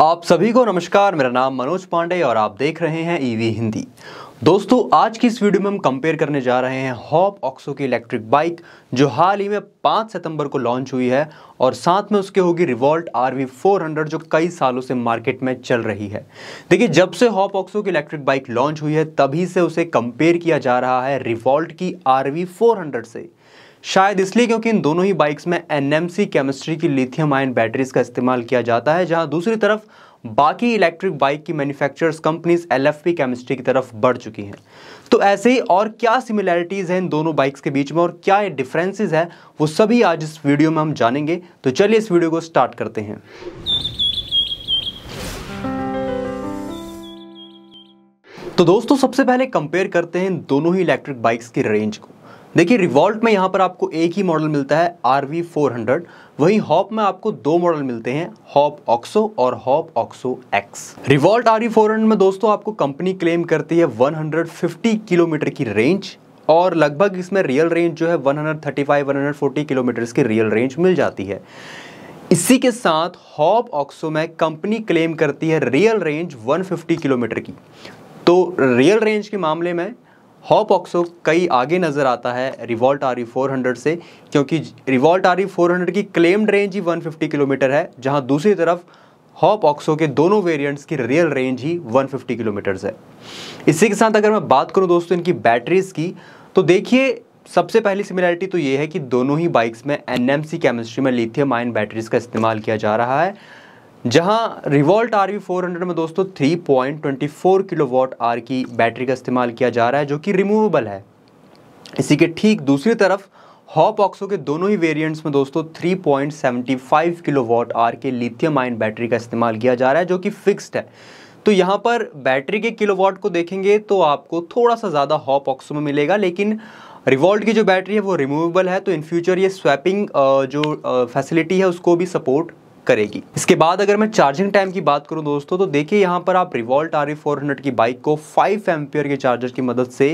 आप सभी को नमस्कार मेरा नाम मनोज पांडे और आप देख रहे हैं ईवी e हिंदी दोस्तों आज की इस वीडियो में हम कंपेयर करने जा रहे हैं हॉप ऑक्सो की इलेक्ट्रिक बाइक जो हाल ही में 5 सितंबर को लॉन्च हुई है और साथ में उसके होगी रिवॉल्ट आर वी जो कई सालों से मार्केट में चल रही है देखिए जब से हॉप ऑक्सो की इलेक्ट्रिक बाइक लॉन्च हुई है तभी से उसे कंपेयर किया जा रहा है रिवॉल्ट की आर वी से शायद इसलिए क्योंकि इन दोनों ही बाइक्स में एनएमसी केमिस्ट्री की लिथियम आयन बैटरीज का इस्तेमाल किया जाता है जहां दूसरी तरफ बाकी इलेक्ट्रिक बाइक की मैन्युफैक्चरर्स कंपनीज एलएफपी केमिस्ट्री की तरफ बढ़ चुकी हैं तो ऐसे ही और क्या सिमिलैरिटीज़ हैं इन दोनों बाइक्स के बीच में और क्या डिफरेंसेस हैं वो सभी आज इस वीडियो में हम जानेंगे तो चलिए इस वीडियो को स्टार्ट करते हैं तो दोस्तों सबसे पहले कंपेयर करते हैं दोनों ही इलेक्ट्रिक बाइक्स की रेंज को देखिए रिवॉल्ट में यहाँ पर आपको एक ही मॉडल मिलता है आर वी फोर हंड्रेड वहीं हॉप में आपको दो मॉडल मिलते हैं हॉप ऑक्सो और Hop Oxo X Revolt R V four hundred में दोस्तों आपको कंपनी क्लेम करती है 150 किलोमीटर की रेंज और लगभग इसमें रियल रेंज जो है 135 140 किलोमीटर की रियल रेंज मिल जाती है इसी के साथ हॉप ऑक्सो में कंपनी क्लेम करती है रियल रेंज फिफ्टी किलोमीटर की तो रियल रेंज के मामले में हॉप ऑक्सो कई आगे नज़र आता है रिवॉल्ट आर ई से क्योंकि रिवॉल्ट आर ई की क्लेम्ड रेंज ही 150 किलोमीटर है जहां दूसरी तरफ हॉप ऑक्सो के दोनों वेरिएंट्स की रियल रेंज ही 150 किलोमीटर्स है इसी के साथ अगर मैं बात करूं दोस्तों इनकी बैटरीज़ की तो देखिए सबसे पहली सिमिलैरिटी तो ये है कि दोनों ही बाइक्स में एन केमिस्ट्री में लिथियम आयन बैटरीज़ का इस्तेमाल किया जा रहा है जहां रिवॉल्ट आर वी फोर में दोस्तों 3.24 ट्वेंटी आर की बैटरी का इस्तेमाल किया जा रहा है जो कि रिमूवेबल है इसी के ठीक दूसरी तरफ हॉप ऑक्सो के दोनों ही वेरिएंट्स में दोस्तों 3.75 किलोवाट आर के लिथियम आयन बैटरी का इस्तेमाल किया जा रहा है जो कि फिक्स्ड है तो यहाँ पर बैटरी के किलोवाट को देखेंगे तो आपको थोड़ा सा ज़्यादा हॉप ऑक्सो में मिलेगा लेकिन रिवॉल्ट की जो बैटरी है वो रिमूवेबल है तो इन फ्यूचर ये स्वैपिंग जो फैसिलिटी है उसको भी सपोर्ट करेगी इसके बाद अगर मैं चार्जिंग टाइम की बात करूँ दोस्तों तो देखिए यहाँ पर आप रिवॉल्ट आर की बाइक को फाइव एम्पियर के चार्जर की मदद से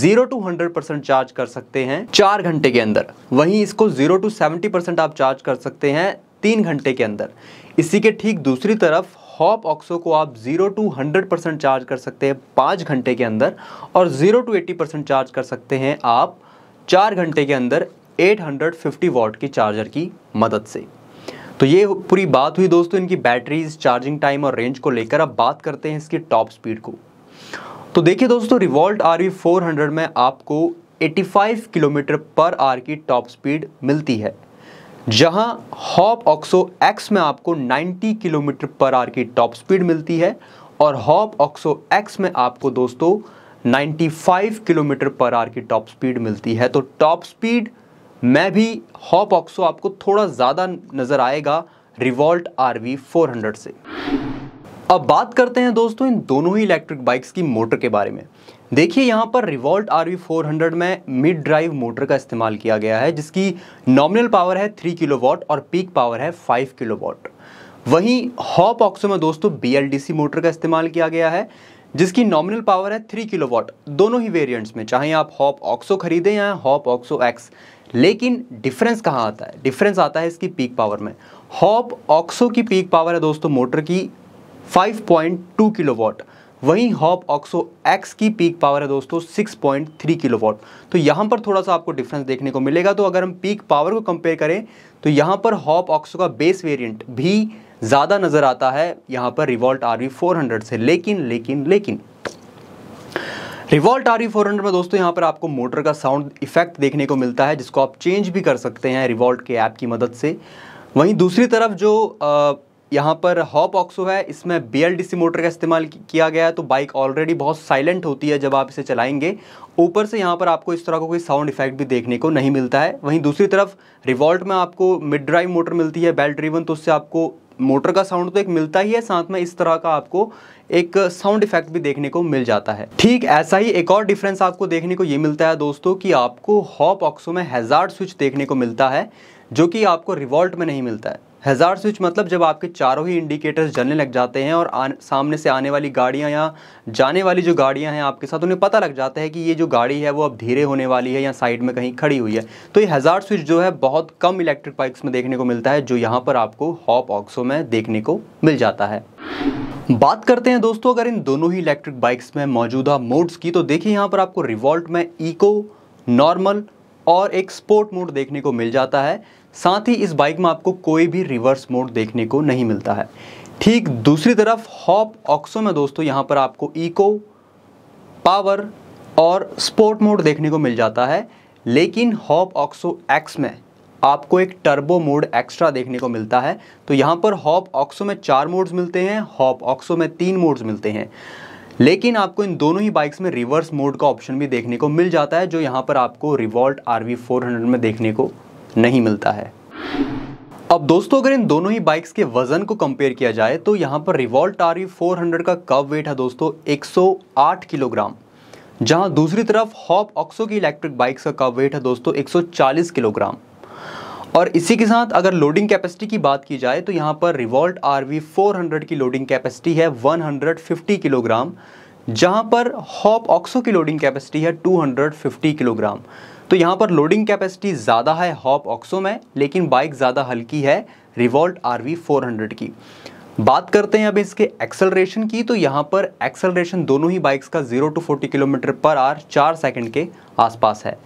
zero to hundred percent charge कर सकते हैं चार घंटे के अंदर वहीं इसको जीरो टू सेवेंटी परसेंट आप चार्ज कर सकते हैं तीन घंटे के अंदर इसी के ठीक दूसरी तरफ हॉप ऑक्सो को आप zero to hundred percent charge कर सकते हैं पाँच घंटे के अंदर और zero to eighty percent charge कर सकते हैं आप चार घंटे के अंदर 850 वॉट की चार्जर की मदद से तो ये पूरी बात हुई दोस्तों इनकी बैटरीज चार्जिंग टाइम और रेंज को लेकर अब बात करते हैं इसकी टॉप स्पीड को तो देखिए दोस्तों रिवॉल्ट आर वी में आपको 85 किलोमीटर पर आर की टॉप स्पीड मिलती है जहां हॉप ऑक्सो एक्स में आपको 90 किलोमीटर पर आर की टॉप स्पीड मिलती है और हॉप ऑक्सो एक्स में आपको दोस्तों 95 किलोमीटर पर आर की टॉप स्पीड मिलती है तो टॉप स्पीड मैं भी हॉप ऑक्सो आपको थोड़ा ज़्यादा नज़र आएगा रिवॉल्ट आर वी से अब बात करते हैं दोस्तों इन दोनों ही इलेक्ट्रिक बाइक्स की मोटर के बारे में देखिए यहाँ पर Revolt R V four hundred में मिड ड्राइव मोटर का इस्तेमाल किया गया है जिसकी नॉमिनल पावर है थ्री किलो वॉट और पीक पावर है फाइव किलो वॉट वहीं हॉप ऑक्सो में दोस्तों B L D C motor का इस्तेमाल किया गया है जिसकी नॉमिनल पावर है थ्री किलो वॉट दोनों ही वेरियंट्स में चाहे आप हॉप ऑक्सो खरीदें या हॉप ऑक्सो एक्स लेकिन डिफरेंस कहाँ आता है डिफरेंस आता है इसकी पीक पावर में हॉप ऑक्सो की पीक पावर है दोस्तों मोटर की 5.2 किलोवाट वहीं हॉप ऑक्सो एक्स की पीक पावर है दोस्तों 6.3 किलोवाट तो यहाँ पर थोड़ा सा आपको डिफरेंस देखने को मिलेगा तो अगर हम पीक पावर को कंपेयर करें तो यहाँ पर हॉप ऑक्सो का बेस वेरियंट भी ज़्यादा नज़र आता है यहाँ पर रिवॉल्ट आर वी से लेकिन लेकिन लेकिन रिवॉल्ट आर फोर हंड्रेड में दोस्तों यहाँ पर आपको मोटर का साउंड इफेक्ट देखने को मिलता है जिसको आप चेंज भी कर सकते हैं रिवॉल्ट के ऐप की मदद से वहीं दूसरी तरफ जो यहाँ पर हॉप ऑक्सो है इसमें बी मोटर का इस्तेमाल किया गया है तो बाइक ऑलरेडी बहुत साइलेंट होती है जब आप इसे चलाएंगे ऊपर से यहाँ पर आपको इस तरह का को कोई साउंड इफेक्ट भी देखने को नहीं मिलता है वहीं दूसरी तरफ रिवॉल्ट में आपको मिड ड्राइव मोटर मिलती है बेल्ट ड्रीवन तो उससे आपको मोटर का साउंड तो एक मिलता ही है साथ में इस तरह का आपको एक साउंड इफेक्ट भी देखने को मिल जाता है ठीक ऐसा ही एक और डिफरेंस आपको देखने को ये मिलता है दोस्तों कि आपको हॉप ऑक्सो में हेजार्ड स्विच देखने को मिलता है जो कि आपको रिवॉल्ट में नहीं मिलता है हज़ार स्विच मतलब जब आपके चारों ही इंडिकेटर्स जलने लग जाते हैं और आ, सामने से आने वाली गाड़ियां या जाने वाली जो गाड़ियां हैं आपके साथ उन्हें पता लग जाता है कि ये जो गाड़ी है वो अब धीरे होने वाली है या साइड में कहीं खड़ी हुई है तो ये हज़ार स्विच जो है बहुत कम इलेक्ट्रिक बाइक्स में देखने को मिलता है जो यहाँ पर आपको हॉप ऑक्सो में देखने को मिल जाता है बात करते हैं दोस्तों अगर इन दोनों ही इलेक्ट्रिक बाइक्स में मौजूदा मोड्स की तो देखिए यहाँ पर आपको रिवॉल्ट में इको नॉर्मल और एक स्पोर्ट मोड देखने को मिल जाता है साथ ही इस बाइक में आपको कोई भी रिवर्स मोड देखने को नहीं मिलता है ठीक दूसरी तरफ हॉप ऑक्सो में दोस्तों यहाँ पर आपको इको पावर और स्पोर्ट मोड देखने को मिल जाता है लेकिन हॉप ऑक्सो एक्स में आपको एक टर्बो मोड एक्स्ट्रा देखने को मिलता है तो यहाँ पर हॉप ऑक्सो में चार मोड्स मिलते हैं हॉप ऑक्सो में तीन मोड्स मिलते हैं लेकिन आपको इन दोनों ही बाइक्स में रिवर्स मोड का ऑप्शन भी देखने को मिल जाता है जो यहाँ पर आपको रिवॉल्ट आर वी में देखने को नहीं मिलता है अब दोस्तों अगर इन दोनों ही बाइक्स के वजन को कंपेयर किया जाए तो यहाँ पर रिवॉल्ट आर 400 का कब वेट है दोस्तों 108 किलोग्राम जहाँ दूसरी तरफ हॉप ऑक्सो की इलेक्ट्रिक बाइक्स का कब वेट है दोस्तों 140 किलोग्राम और इसी के साथ अगर लोडिंग कैपेसिटी की बात की जाए तो यहाँ पर रिवॉल्ट आर 400 की लोडिंग कैपेसिटी है 150 किलोग्राम जहाँ पर हॉप ऑक्सो की लोडिंग कैपेसिटी है 250 किलोग्राम तो यहाँ पर लोडिंग कैपेसिटी ज़्यादा है हॉप ऑक्सो में लेकिन बाइक ज़्यादा हल्की है रिवॉल्ट आर वी की बात करते हैं अब इसके एक्सलरेशन की तो यहाँ पर एक्सलरेशन दोनों ही बाइक्स का 0 to 40 kilometre per hour 4 second के आसपास है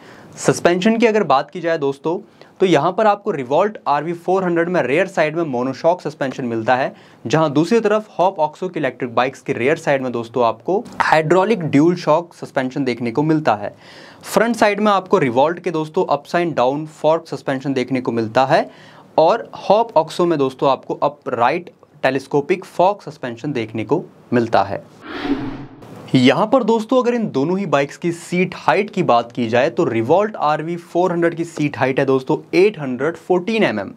सस्पेंशन की अगर बात की जाए दोस्तों तो यहाँ पर आपको रिवॉल्ट आर वी में रेयर साइड में मोनोशॉक सस्पेंशन मिलता है जहाँ दूसरी तरफ हॉप ऑक्सो की इलेक्ट्रिक बाइक्स की रेयर साइड में दोस्तों आपको हाइड्रोलिक ड्यूल शॉक सस्पेंशन देखने को मिलता है फ्रंट साइड में आपको रिवॉल्ट के दोस्तों upside down fork suspension देखने को मिलता है और हॉप ऑक्सो में दोस्तों आपको upright telescopic fork suspension देखने को मिलता है यहाँ पर दोस्तों अगर इन दोनों ही बाइक्स की सीट हाइट की बात की जाए तो रिवॉल्ट आर वी की सीट हाइट है दोस्तों 814 हंड्रेड mm.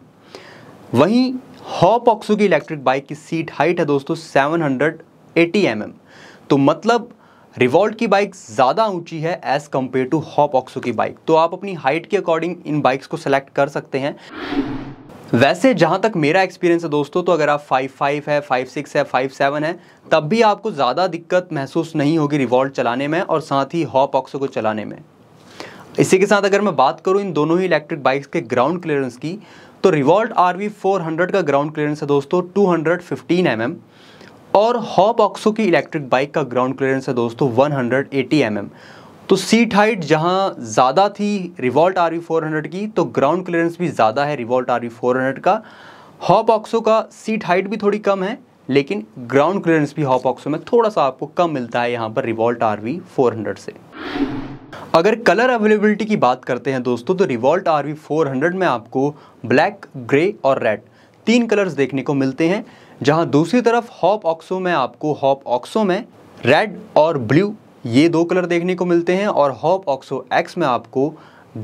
वहीं हॉप ऑक्सो की इलेक्ट्रिक बाइक की सीट हाइट है दोस्तों 780 हंड्रेड mm. तो मतलब रिवॉल्ट की बाइक ज़्यादा ऊंची है as compared to Hop oxo की बाइक तो आप अपनी हाइट के अकॉर्डिंग इन बाइक्स को सेलेक्ट कर सकते हैं वैसे जहाँ तक मेरा एक्सपीरियंस है दोस्तों तो अगर आप फाइव फाइव है फाइव सिक्स है फाइव सेवन है तब भी आपको ज़्यादा दिक्कत महसूस नहीं होगी रिवॉल्ट चलाने में और साथ ही हॉप ऑक्सो को चलाने में इसी के साथ अगर मैं बात करूँ इन दोनों ही इलेक्ट्रिक बाइक्स के ग्राउंड क्लियरेंस की तो रिवॉल्ट आर वी का ग्राउंड क्लियरेंस है दोस्तों टू हंड्रेड mm, और हॉप ऑक्सो की इलेक्ट्रिक बाइक का ग्राउंड क्लियरेंस है दोस्तों वन एम mm. तो सीट हाइट जहाँ ज़्यादा थी रिवॉल्ट आर वी की तो ग्राउंड क्लियरेंस भी ज़्यादा है रिवॉल्ट आर वी का हॉप ऑक्सो का सीट हाइट भी थोड़ी कम है लेकिन ग्राउंड क्लियरेंस भी हॉप ऑक्सो में थोड़ा सा आपको कम मिलता है यहाँ पर रिवॉल्ट आर वी से अगर कलर अवेलेबिलिटी की बात करते हैं दोस्तों तो Revolt R V four hundred में आपको ब्लैक ग्रे और रेड तीन कलर्स देखने को मिलते हैं जहां दूसरी तरफ हॉप ऑक्सो में आपको हॉप ऑक्सो में रेड और ब्लू ये दो कलर देखने को मिलते हैं और हॉप ऑक्सो एक्स में आपको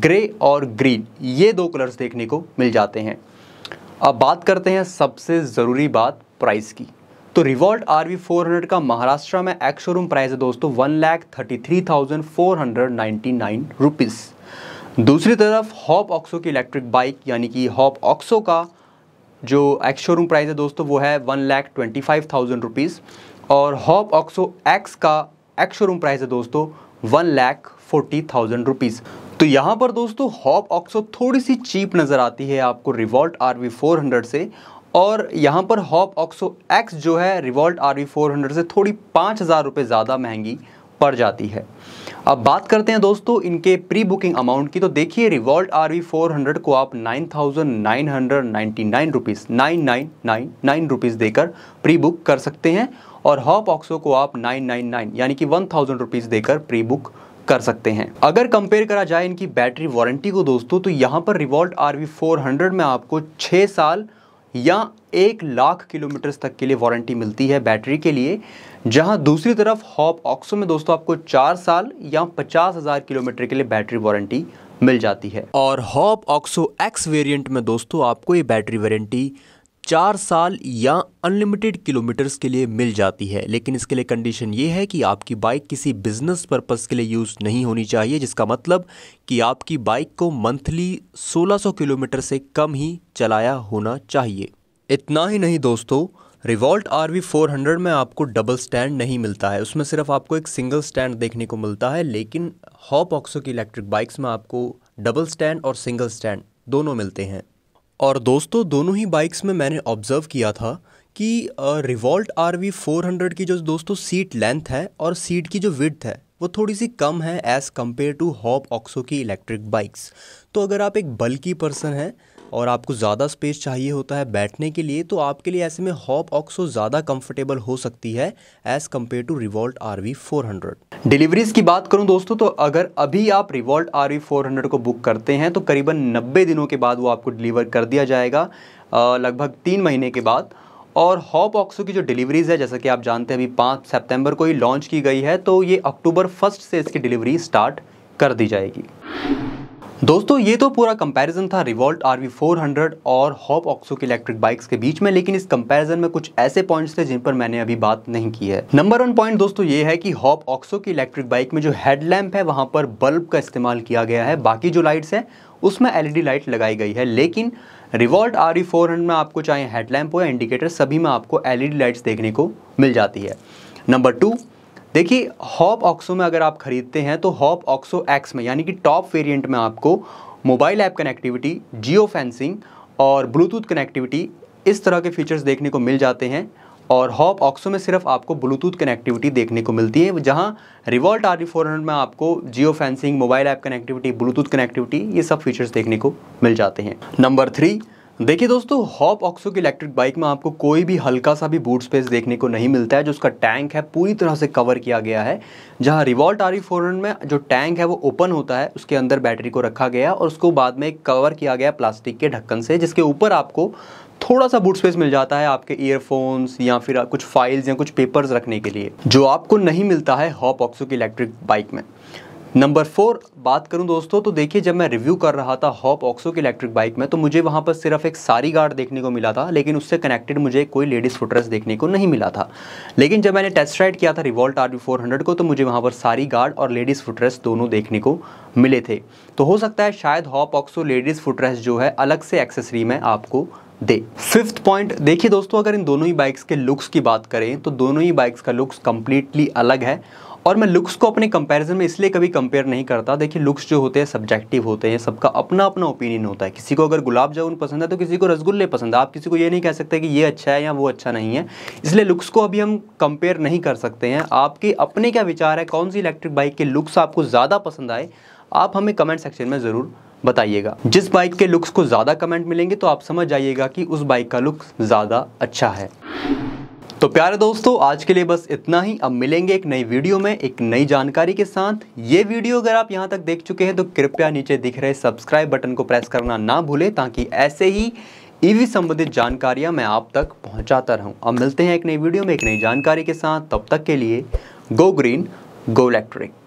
ग्रे और ग्रीन ये दो कलर्स देखने को मिल जाते हैं अब बात करते हैं सबसे ज़रूरी बात प्राइस की तो Revolt R V four hundred का महाराष्ट्र में एक्स शोरूम प्राइस है दोस्तों one lakh thirty three thousand four hundred ninety nine rupees दूसरी तरफ हॉप ऑक्सो की इलेक्ट्रिक बाइक यानी कि हॉप ऑक्सो का जो एक्स शोरूम प्राइस है दोस्तों वो है one lakh twenty five thousand rupees और हॉप ऑक्सो एक्स का एक्स शोरूम प्राइस है दोस्तों one lakh forty thousand rupees तो यहां पर दोस्तों हॉप ऑक्सो थोड़ी सी चीप नज़र आती है आपको Revolt R V four hundred से और यहाँ पर हॉप ऑक्सो एक्स जो है Revolt R V four hundred से थोड़ी पाँच हज़ार रुपये ज़्यादा महंगी पड़ जाती है अब बात करते हैं दोस्तों इनके प्री बुकिंग अमाउंट की तो देखिए रिवॉल्ट आर वी फोर को आप nine thousand nine hundred ninety nine rupees nine nine nine nine rupees देकर प्री बुक कर सकते हैं और हॉप ऑक्सो को आप नाइन नाइन नाइन यानी कि वन थाउजेंड रुपीज़ देकर प्री बुक कर सकते हैं अगर कंपेयर करा जाए इनकी बैटरी वारंटी को दोस्तों तो यहाँ पर Revolt R V four hundred में आपको छः साल या एक लाख किलोमीटर तक के लिए वारंटी मिलती है बैटरी के लिए जहां दूसरी तरफ हॉप ऑक्सो में दोस्तों आपको चार साल या पचास हज़ार किलोमीटर के लिए बैटरी वारंटी मिल जाती है और हॉप ऑक्सो एक्स वेरिएंट में दोस्तों आपको ये बैटरी वारंटी चार साल या अनलिमिटेड किलोमीटर्स के लिए मिल जाती है लेकिन इसके लिए कंडीशन ये है कि आपकी बाइक किसी बिजनेस पर्पस के लिए यूज़ नहीं होनी चाहिए जिसका मतलब कि आपकी बाइक को मंथली 1600 किलोमीटर से कम ही चलाया होना चाहिए इतना ही नहीं दोस्तों Revolt R V four hundred में आपको डबल स्टैंड नहीं मिलता है उसमें सिर्फ आपको एक सिंगल स्टैंड देखने को मिलता है लेकिन हॉप ऑक्सो की इलेक्ट्रिक बाइक्स में आपको डबल स्टैंड और सिंगल स्टैंड दोनों मिलते हैं और दोस्तों दोनों ही बाइक्स में मैंने ऑब्ज़र्व किया था कि Revolt R V four hundred की जो दोस्तों सीट लेंथ है और सीट की जो विड्थ है वो थोड़ी सी कम है as compared to Hop oxo की इलेक्ट्रिक बाइक्स तो अगर आप एक बल्कि पर्सन हैं और आपको ज़्यादा स्पेस चाहिए होता है बैठने के लिए तो आपके लिए ऐसे में हॉप ऑक्सो ज़्यादा कंफर्टेबल हो सकती है as compared to Revolt R V deliveries की बात करूँ दोस्तों तो अगर अभी आप रिवॉल्ट आर वी को बुक करते हैं तो करीबन नब्बे दिनों के बाद वो आपको डिलीवर कर दिया जाएगा लगभग तीन महीने के बाद और हॉप ऑक्सो की जो डिलीवरीज़ है जैसा कि आप जानते हैं अभी पाँच सितंबर को ही लॉन्च की गई है तो ये अक्टूबर फर्स्ट से इसकी डिलीवरी स्टार्ट कर दी जाएगी दोस्तों ये तो पूरा कंपैरिजन था Revolt R V four hundred और हॉप ऑक्सो की इलेक्ट्रिक बाइक्स के बीच में लेकिन इस कंपैरिजन में कुछ ऐसे पॉइंट्स थे जिन पर मैंने अभी बात नहीं की है नंबर वन पॉइंट दोस्तों ये है कि हॉप ऑक्सो की इलेक्ट्रिक बाइक में जो हेडलैम्प है वहाँ पर बल्ब का इस्तेमाल किया गया है बाकी जो लाइट्स हैं उसमें एलईडी लाइट लगाई गई है लेकिन रिवॉल्ट आर वी में आपको चाहे हेडलैम्प हो या इंडिकेटर सभी में आपको एल लाइट्स देखने को मिल जाती है नंबर टू देखिए हॉप ऑक्सो में अगर आप खरीदते हैं तो हॉप ऑक्सो एक्स में यानी कि टॉप वेरिएंट में आपको mobile app connectivity geofencing और ब्लूटूथ कनेक्टिविटी इस तरह के फीचर्स देखने को मिल जाते हैं और हॉप ऑक्सो में सिर्फ आपको ब्लूटूथ कनेक्टिविटी देखने को मिलती है जहाँ रिवॉल्ट आर फोर में आपको geofencing mobile app connectivity Bluetooth connectivity ये सब फीचर्स देखने को मिल जाते हैं नंबर थ्री देखिए दोस्तों हॉप ऑक्सो की इलेक्ट्रिक बाइक में आपको कोई भी हल्का सा भी बूट स्पेस देखने को नहीं मिलता है जो उसका टैंक है पूरी तरह से कवर किया गया है जहां रिवॉल्ट आर में जो टैंक है वो ओपन होता है उसके अंदर बैटरी को रखा गया और उसको बाद में कवर किया गया प्लास्टिक के ढक्कन से जिसके ऊपर आपको थोड़ा सा बूट स्पेस मिल जाता है आपके ईयरफोन्स या फिर कुछ फाइल्स या कुछ पेपर्स रखने के लिए जो आपको नहीं मिलता है हॉप ऑक्सो की इलेक्ट्रिक बाइक में नंबर फोर बात करूं दोस्तों तो देखिए जब मैं रिव्यू कर रहा था हॉप ऑक्सो की इलेक्ट्रिक बाइक में तो मुझे वहां पर सिर्फ एक सारी गार्ड देखने को मिला था लेकिन उससे कनेक्टेड मुझे कोई लेडीज़ फुटरेस देखने को नहीं मिला था लेकिन जब मैंने टेस्ट राइड किया था रिवॉल्ट आर फोर को तो मुझे वहाँ पर सारी गार्ड और लेडीज़ फुटरेस दोनों देखने को मिले थे तो हो सकता है शायद हॉप ऑक्सो लेडीज़ फुटरेस जो है अलग से एक्सेसरी में आपको दे फिफ्थ पॉइंट देखिए दोस्तों अगर इन दोनों ही बाइक्स के लुक्स की बात करें तो दोनों ही बाइक्स का लुक्स कम्प्लीटली अलग है और मैं लुक्स को अपने कंपैरिजन में इसलिए कभी कंपेयर नहीं करता देखिए लुक्स जो होते हैं सब्जेक्टिव होते हैं सबका अपना अपना ओपिनियन होता है किसी को अगर गुलाब जामुन पसंद है तो किसी को रसगुल्ले पसंद है आप किसी को ये नहीं कह सकते कि ये अच्छा है या वो अच्छा नहीं है इसलिए लुक्स को अभी हम कंपेयर नहीं कर सकते हैं आपके अपने क्या विचार है कौन सी इलेक्ट्रिक बाइक के लुक्स आपको ज़्यादा पसंद आए आप हमें कमेंट सेक्शन में ज़रूर बताइएगा जिस बाइक के लुक्स को ज़्यादा कमेंट मिलेंगे तो आप समझ जाइएगा कि उस बाइक का लुक ज़्यादा अच्छा है तो प्यारे दोस्तों आज के लिए बस इतना ही अब मिलेंगे एक नई वीडियो में एक नई जानकारी के साथ ये वीडियो अगर आप यहाँ तक देख चुके हैं तो कृपया नीचे दिख रहे सब्सक्राइब बटन को प्रेस करना ना भूलें ताकि ऐसे ही ईवी संबंधित जानकारियाँ मैं आप तक पहुँचाता रहूँ अब मिलते हैं एक नई वीडियो में एक नई जानकारी के साथ तब तक के लिए गो ग्रीन गो इलेक्ट्रिक